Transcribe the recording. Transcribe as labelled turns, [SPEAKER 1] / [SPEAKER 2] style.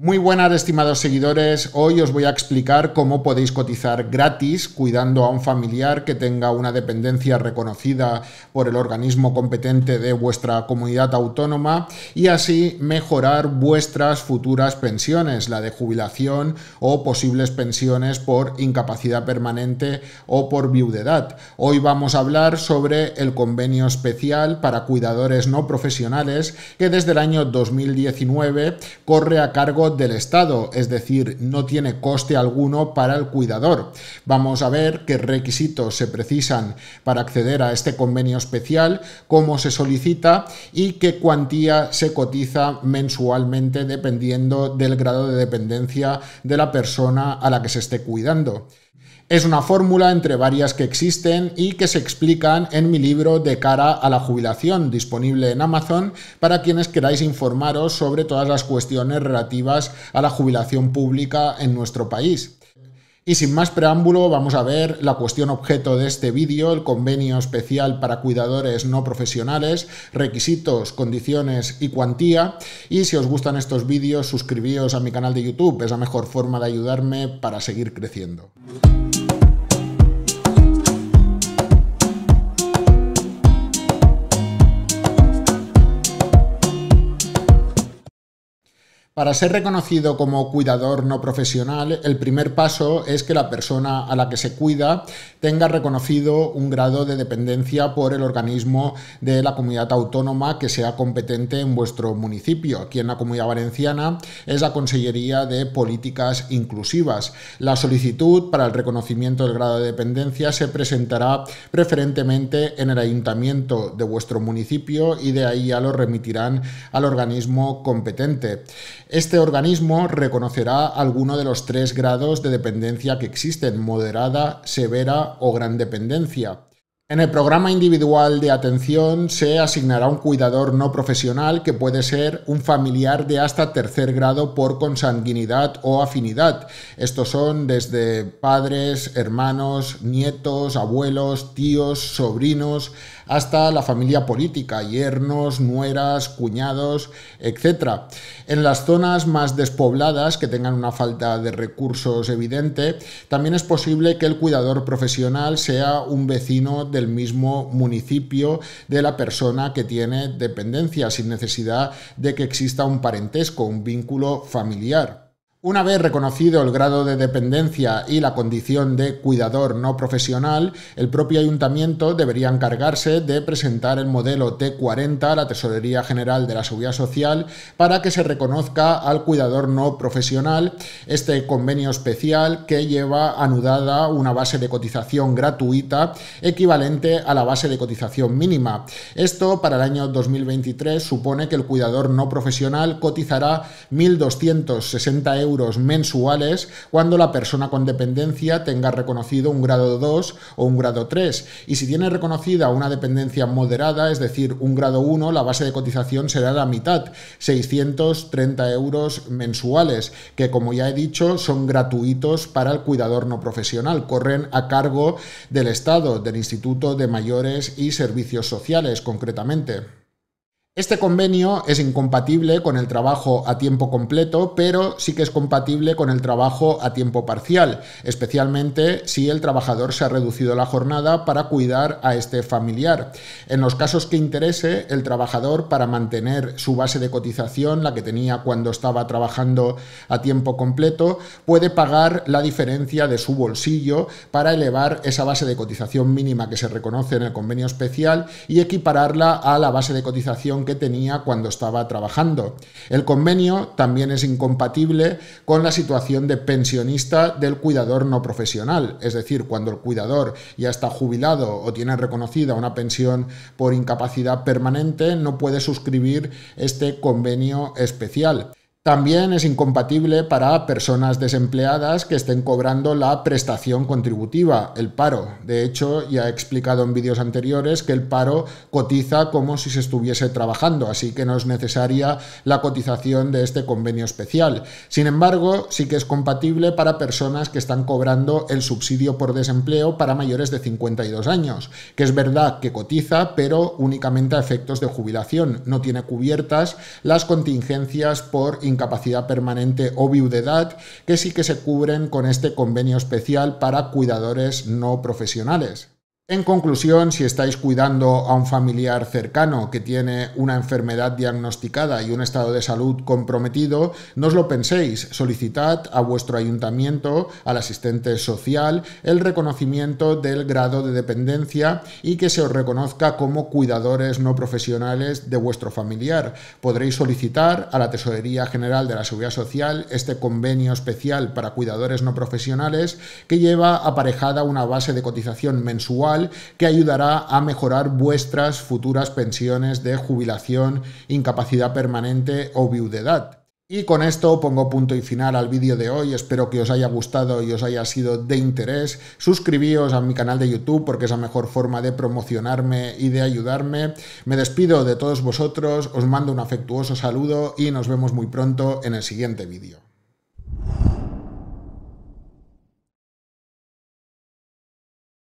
[SPEAKER 1] Muy buenas, estimados seguidores. Hoy os voy a explicar cómo podéis cotizar gratis cuidando a un familiar que tenga una dependencia reconocida por el organismo competente de vuestra comunidad autónoma y así mejorar vuestras futuras pensiones, la de jubilación o posibles pensiones por incapacidad permanente o por viudedad. Hoy vamos a hablar sobre el convenio especial para cuidadores no profesionales que desde el año 2019 corre a cargo del Estado, es decir, no tiene coste alguno para el cuidador. Vamos a ver qué requisitos se precisan para acceder a este convenio especial, cómo se solicita y qué cuantía se cotiza mensualmente dependiendo del grado de dependencia de la persona a la que se esté cuidando. Es una fórmula entre varias que existen y que se explican en mi libro De cara a la jubilación, disponible en Amazon para quienes queráis informaros sobre todas las cuestiones relativas a la jubilación pública en nuestro país. Y sin más preámbulo, vamos a ver la cuestión objeto de este vídeo, el convenio especial para cuidadores no profesionales, requisitos, condiciones y cuantía. Y si os gustan estos vídeos, suscribíos a mi canal de YouTube, es la mejor forma de ayudarme para seguir creciendo. Para ser reconocido como cuidador no profesional, el primer paso es que la persona a la que se cuida tenga reconocido un grado de dependencia por el organismo de la comunidad autónoma que sea competente en vuestro municipio. Aquí en la Comunidad Valenciana es la Consellería de Políticas Inclusivas. La solicitud para el reconocimiento del grado de dependencia se presentará preferentemente en el ayuntamiento de vuestro municipio y de ahí ya lo remitirán al organismo competente. Este organismo reconocerá alguno de los tres grados de dependencia que existen, moderada, severa o gran dependencia. En el programa individual de atención se asignará un cuidador no profesional que puede ser un familiar de hasta tercer grado por consanguinidad o afinidad. Estos son desde padres, hermanos, nietos, abuelos, tíos, sobrinos, hasta la familia política, yernos, nueras, cuñados, etc. En las zonas más despobladas, que tengan una falta de recursos evidente, también es posible que el cuidador profesional sea un vecino del mismo municipio de la persona que tiene dependencia, sin necesidad de que exista un parentesco, un vínculo familiar. Una vez reconocido el grado de dependencia y la condición de cuidador no profesional, el propio ayuntamiento debería encargarse de presentar el modelo T40 a la Tesorería General de la Seguridad Social para que se reconozca al cuidador no profesional este convenio especial que lleva anudada una base de cotización gratuita equivalente a la base de cotización mínima. Esto para el año 2023 supone que el cuidador no profesional cotizará 1.260 euros euros mensuales cuando la persona con dependencia tenga reconocido un grado 2 o un grado 3. Y si tiene reconocida una dependencia moderada, es decir, un grado 1, la base de cotización será la mitad, 630 euros mensuales, que como ya he dicho son gratuitos para el cuidador no profesional, corren a cargo del Estado, del Instituto de Mayores y Servicios Sociales concretamente. Este convenio es incompatible con el trabajo a tiempo completo, pero sí que es compatible con el trabajo a tiempo parcial, especialmente si el trabajador se ha reducido la jornada para cuidar a este familiar. En los casos que interese, el trabajador para mantener su base de cotización, la que tenía cuando estaba trabajando a tiempo completo, puede pagar la diferencia de su bolsillo para elevar esa base de cotización mínima que se reconoce en el convenio especial y equipararla a la base de cotización que tenía cuando estaba trabajando. El convenio también es incompatible con la situación de pensionista del cuidador no profesional, es decir, cuando el cuidador ya está jubilado o tiene reconocida una pensión por incapacidad permanente, no puede suscribir este convenio especial. También es incompatible para personas desempleadas que estén cobrando la prestación contributiva, el paro. De hecho, ya he explicado en vídeos anteriores que el paro cotiza como si se estuviese trabajando, así que no es necesaria la cotización de este convenio especial. Sin embargo, sí que es compatible para personas que están cobrando el subsidio por desempleo para mayores de 52 años, que es verdad que cotiza, pero únicamente a efectos de jubilación. No tiene cubiertas las contingencias por capacidad permanente o viudedad que sí que se cubren con este convenio especial para cuidadores no profesionales. En conclusión, si estáis cuidando a un familiar cercano que tiene una enfermedad diagnosticada y un estado de salud comprometido, no os lo penséis, solicitad a vuestro ayuntamiento, al asistente social, el reconocimiento del grado de dependencia y que se os reconozca como cuidadores no profesionales de vuestro familiar. Podréis solicitar a la Tesorería General de la Seguridad Social este convenio especial para cuidadores no profesionales que lleva aparejada una base de cotización mensual que ayudará a mejorar vuestras futuras pensiones de jubilación, incapacidad permanente o viudedad. Y con esto pongo punto y final al vídeo de hoy, espero que os haya gustado y os haya sido de interés. Suscribíos a mi canal de YouTube porque es la mejor forma de promocionarme y de ayudarme. Me despido de todos vosotros, os mando un afectuoso saludo y nos vemos muy pronto en el siguiente vídeo.